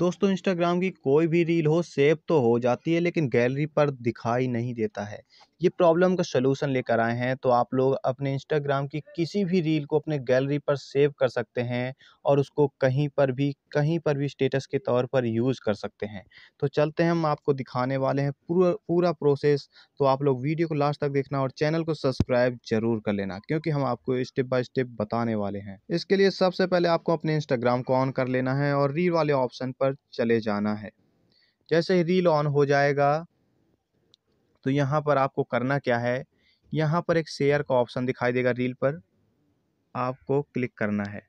दोस्तों इंस्टाग्राम की कोई भी रील हो सेव तो हो जाती है लेकिन गैलरी पर दिखाई नहीं देता है ये प्रॉब्लम का सलूशन लेकर आए हैं तो आप लोग अपने इंस्टाग्राम की किसी भी रील को अपने गैलरी पर सेव कर सकते हैं और उसको कहीं पर भी कहीं पर भी स्टेटस के तौर पर यूज़ कर सकते हैं तो चलते हैं हम आपको दिखाने वाले हैं पूरा पूरा प्रोसेस तो आप लोग वीडियो को लास्ट तक देखना और चैनल को सब्सक्राइब ज़रूर कर लेना क्योंकि हम आपको स्टेप बाय स्टेप बताने वाले हैं इसके लिए सबसे पहले आपको अपने इंस्टाग्राम को ऑन कर लेना है और रील वाले ऑप्शन पर चले जाना है जैसे ही रील ऑन हो जाएगा तो यहाँ पर आपको करना क्या है यहाँ पर एक शेयर का ऑप्शन दिखाई देगा रील पर आपको क्लिक करना है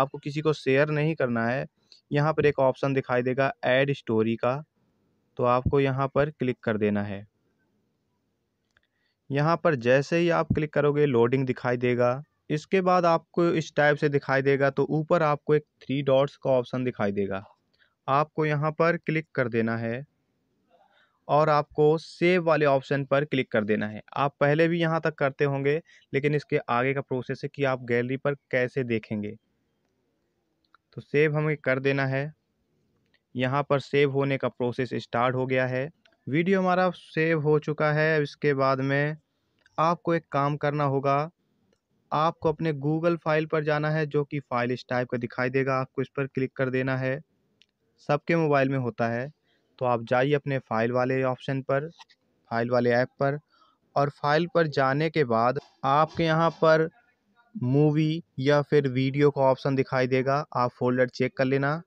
आपको किसी को शेयर नहीं करना है यहाँ पर एक ऑप्शन दिखाई देगा ऐड स्टोरी का तो आपको यहाँ पर क्लिक कर देना है यहाँ पर जैसे ही आप क्लिक करोगे लोडिंग दिखाई देगा इसके बाद आपको इस टाइप से दिखाई देगा तो ऊपर आपको एक थ्री डॉट्स का ऑप्शन दिखाई देगा आपको यहाँ पर क्लिक कर देना है और आपको सेव वाले ऑप्शन पर क्लिक कर देना है आप पहले भी यहाँ तक करते होंगे लेकिन इसके आगे का प्रोसेस है कि आप गैलरी पर कैसे देखेंगे तो सेव हमें कर देना है यहाँ पर सेव होने का प्रोसेस स्टार्ट हो गया है वीडियो हमारा सेव हो चुका है इसके बाद में आपको एक काम करना होगा आपको अपने गूगल फाइल पर जाना है जो कि फाइल इस टाइप का दिखाई देगा आपको इस पर क्लिक कर देना है सबके मोबाइल में होता है तो आप जाइए अपने फाइल वाले ऑप्शन पर फाइल वाले ऐप पर और फाइल पर जाने के बाद आपके यहाँ पर मूवी या फिर वीडियो का ऑप्शन दिखाई देगा आप फोल्डर चेक कर लेना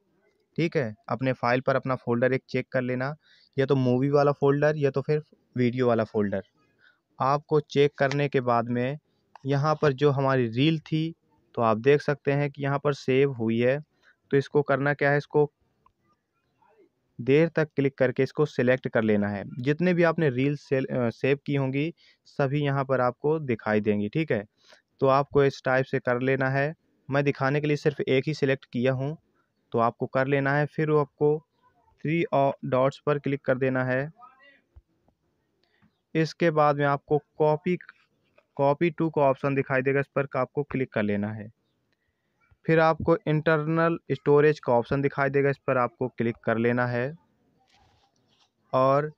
ठीक है अपने फाइल पर अपना फ़ोल्डर एक चेक कर लेना या तो मूवी वाला फ़ोल्डर या तो फिर वीडियो वाला फ़ोल्डर आपको चेक करने के बाद में यहाँ पर जो हमारी रील थी तो आप देख सकते हैं कि यहाँ पर सेव हुई है तो इसको करना क्या है इसको देर तक क्लिक करके इसको सिलेक्ट कर लेना है जितने भी आपने रील सेव की होंगी सभी यहाँ पर आपको दिखाई देंगी ठीक है तो आपको इस टाइप से कर लेना है मैं दिखाने के लिए सिर्फ एक ही सिलेक्ट किया हूँ तो आपको कर लेना है फिर वो आपको थ्री डॉट्स पर क्लिक कर देना है इसके बाद में आपको कॉपी कॉपी टू का ऑप्शन दिखाई देगा इस पर आपको क्लिक कर लेना है फिर आपको इंटरनल स्टोरेज का ऑप्शन दिखाई देगा इस पर आपको क्लिक कर लेना है और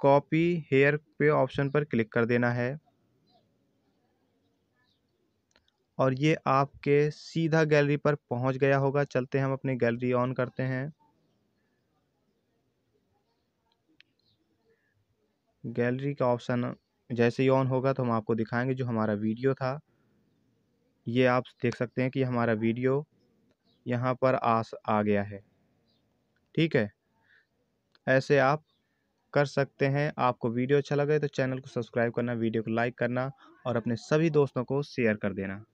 कॉपी हेयर पे ऑप्शन पर क्लिक कर देना है और ये आपके सीधा गैलरी पर पहुंच गया होगा चलते हम अपनी गैलरी ऑन करते हैं गैलरी का ऑप्शन जैसे ही ऑन होगा तो हम आपको दिखाएंगे जो हमारा वीडियो था ये आप देख सकते हैं कि हमारा वीडियो यहाँ पर आस आ गया है ठीक है ऐसे आप कर सकते हैं आपको वीडियो अच्छा लगे तो चैनल को सब्सक्राइब करना वीडियो को लाइक करना और अपने सभी दोस्तों को शेयर कर देना